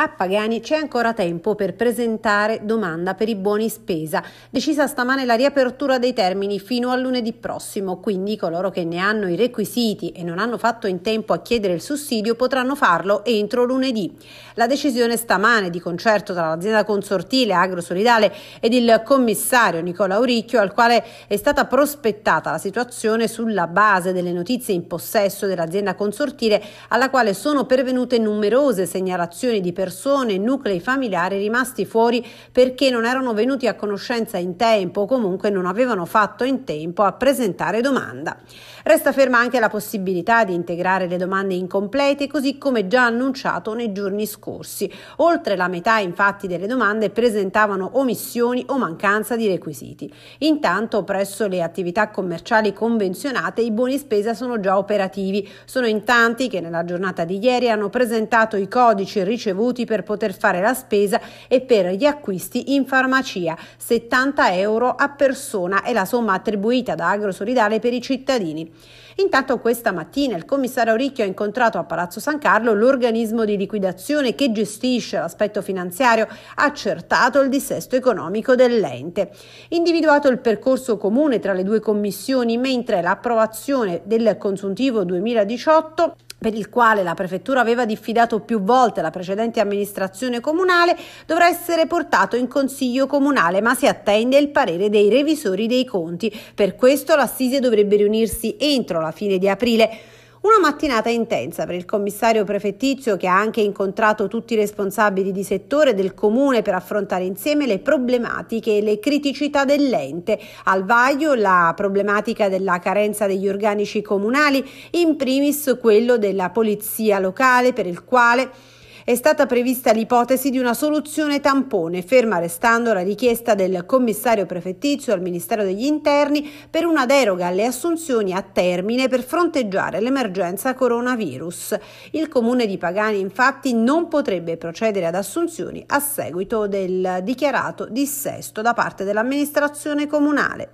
A Pagani c'è ancora tempo per presentare domanda per i buoni spesa. Decisa stamane la riapertura dei termini fino a lunedì prossimo, quindi coloro che ne hanno i requisiti e non hanno fatto in tempo a chiedere il sussidio potranno farlo entro lunedì. La decisione stamane di concerto tra l'azienda consortile Agrosolidale ed il commissario Nicola Auricchio, al quale è stata prospettata la situazione sulla base delle notizie in possesso dell'azienda consortile alla quale sono pervenute numerose segnalazioni di persone persone e nuclei familiari rimasti fuori perché non erano venuti a conoscenza in tempo o comunque non avevano fatto in tempo a presentare domanda. Resta ferma anche la possibilità di integrare le domande incomplete così come già annunciato nei giorni scorsi. Oltre la metà infatti delle domande presentavano omissioni o mancanza di requisiti. Intanto presso le attività commerciali convenzionate i buoni spesa sono già operativi. Sono in tanti che nella giornata di ieri hanno presentato i codici ricevuti dovuti per poter fare la spesa e per gli acquisti in farmacia, 70 euro a persona è la somma attribuita da Agrosolidale per i cittadini. Intanto questa mattina il commissario Ricchio ha incontrato a Palazzo San Carlo l'organismo di liquidazione che gestisce l'aspetto finanziario, accertato il dissesto economico dell'ente. Individuato il percorso comune tra le due commissioni, mentre l'approvazione del consuntivo 2018 per il quale la prefettura aveva diffidato più volte la precedente amministrazione comunale, dovrà essere portato in consiglio comunale, ma si attende il parere dei revisori dei conti. Per questo l'assise dovrebbe riunirsi entro la fine di aprile. Una mattinata intensa per il commissario prefettizio che ha anche incontrato tutti i responsabili di settore del comune per affrontare insieme le problematiche e le criticità dell'ente. Al vaglio la problematica della carenza degli organici comunali, in primis quello della polizia locale per il quale è stata prevista l'ipotesi di una soluzione tampone, ferma restando la richiesta del commissario prefettizio al Ministero degli Interni per una deroga alle assunzioni a termine per fronteggiare l'emergenza coronavirus. Il comune di Pagani infatti non potrebbe procedere ad assunzioni a seguito del dichiarato dissesto da parte dell'amministrazione comunale.